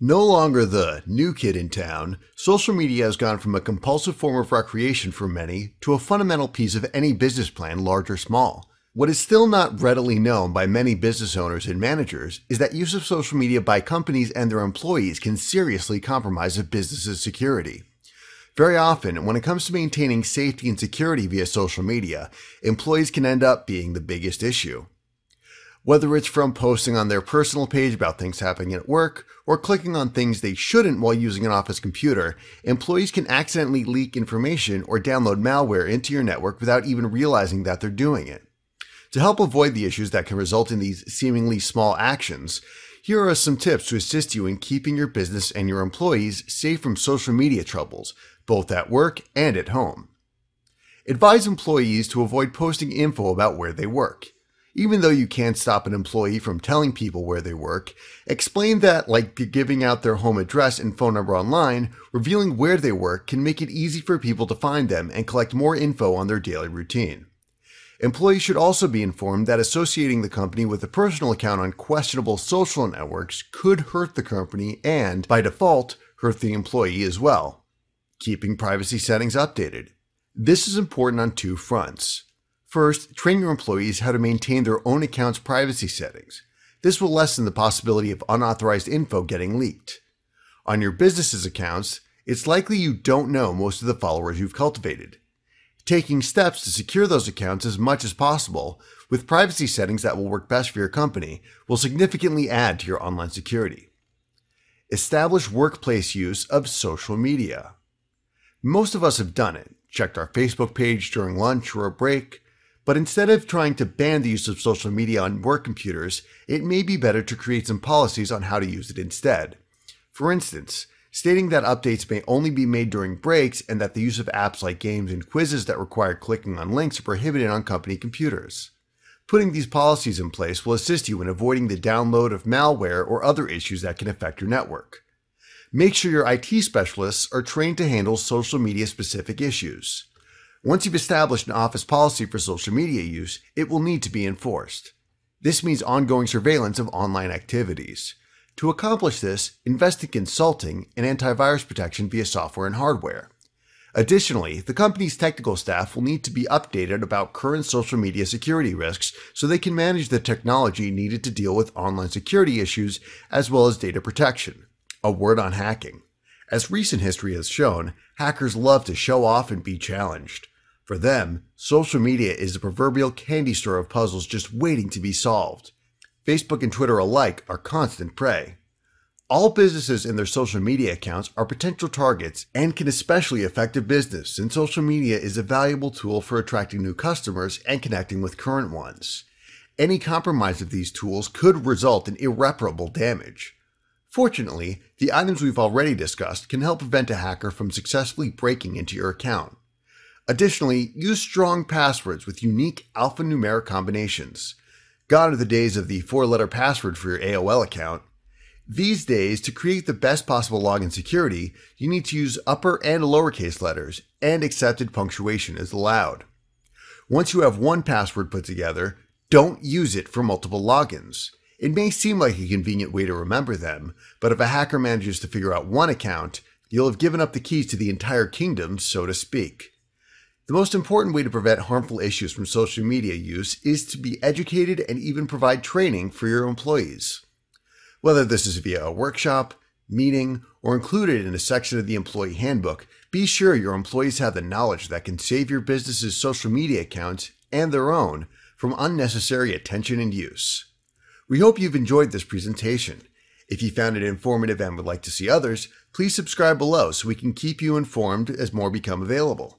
No longer the new kid in town, social media has gone from a compulsive form of recreation for many to a fundamental piece of any business plan, large or small. What is still not readily known by many business owners and managers is that use of social media by companies and their employees can seriously compromise a business's security. Very often, when it comes to maintaining safety and security via social media, employees can end up being the biggest issue whether it's from posting on their personal page about things happening at work or clicking on things they shouldn't while using an office computer, employees can accidentally leak information or download malware into your network without even realizing that they're doing it. To help avoid the issues that can result in these seemingly small actions, here are some tips to assist you in keeping your business and your employees safe from social media troubles, both at work and at home. Advise employees to avoid posting info about where they work even though you can't stop an employee from telling people where they work, explain that, like giving out their home address and phone number online, revealing where they work can make it easy for people to find them and collect more info on their daily routine. Employees should also be informed that associating the company with a personal account on questionable social networks could hurt the company and, by default, hurt the employee as well. Keeping privacy settings updated. This is important on two fronts. First, train your employees how to maintain their own account's privacy settings. This will lessen the possibility of unauthorized info getting leaked. On your business's accounts, it's likely you don't know most of the followers you've cultivated. Taking steps to secure those accounts as much as possible with privacy settings that will work best for your company will significantly add to your online security. Establish workplace use of social media. Most of us have done it, checked our Facebook page during lunch or a break, but instead of trying to ban the use of social media on work computers, it may be better to create some policies on how to use it instead. For instance, stating that updates may only be made during breaks and that the use of apps like games and quizzes that require clicking on links are prohibited on company computers. Putting these policies in place will assist you in avoiding the download of malware or other issues that can affect your network. Make sure your IT specialists are trained to handle social media specific issues. Once you've established an office policy for social media use, it will need to be enforced. This means ongoing surveillance of online activities. To accomplish this, invest in consulting and antivirus protection via software and hardware. Additionally, the company's technical staff will need to be updated about current social media security risks so they can manage the technology needed to deal with online security issues as well as data protection. A word on hacking. As recent history has shown, hackers love to show off and be challenged. For them, social media is the proverbial candy store of puzzles just waiting to be solved. Facebook and Twitter alike are constant prey. All businesses and their social media accounts are potential targets and can especially affect a business since social media is a valuable tool for attracting new customers and connecting with current ones. Any compromise of these tools could result in irreparable damage. Fortunately, the items we've already discussed can help prevent a hacker from successfully breaking into your account. Additionally, use strong passwords with unique alphanumeric combinations. Gone are the days of the four letter password for your AOL account. These days, to create the best possible login security, you need to use upper and lowercase letters, and accepted punctuation is allowed. Once you have one password put together, don't use it for multiple logins. It may seem like a convenient way to remember them, but if a hacker manages to figure out one account, you'll have given up the keys to the entire kingdom, so to speak. The most important way to prevent harmful issues from social media use is to be educated and even provide training for your employees. Whether this is via a workshop, meeting, or included in a section of the employee handbook, be sure your employees have the knowledge that can save your business's social media accounts and their own from unnecessary attention and use. We hope you've enjoyed this presentation. If you found it informative and would like to see others, please subscribe below so we can keep you informed as more become available.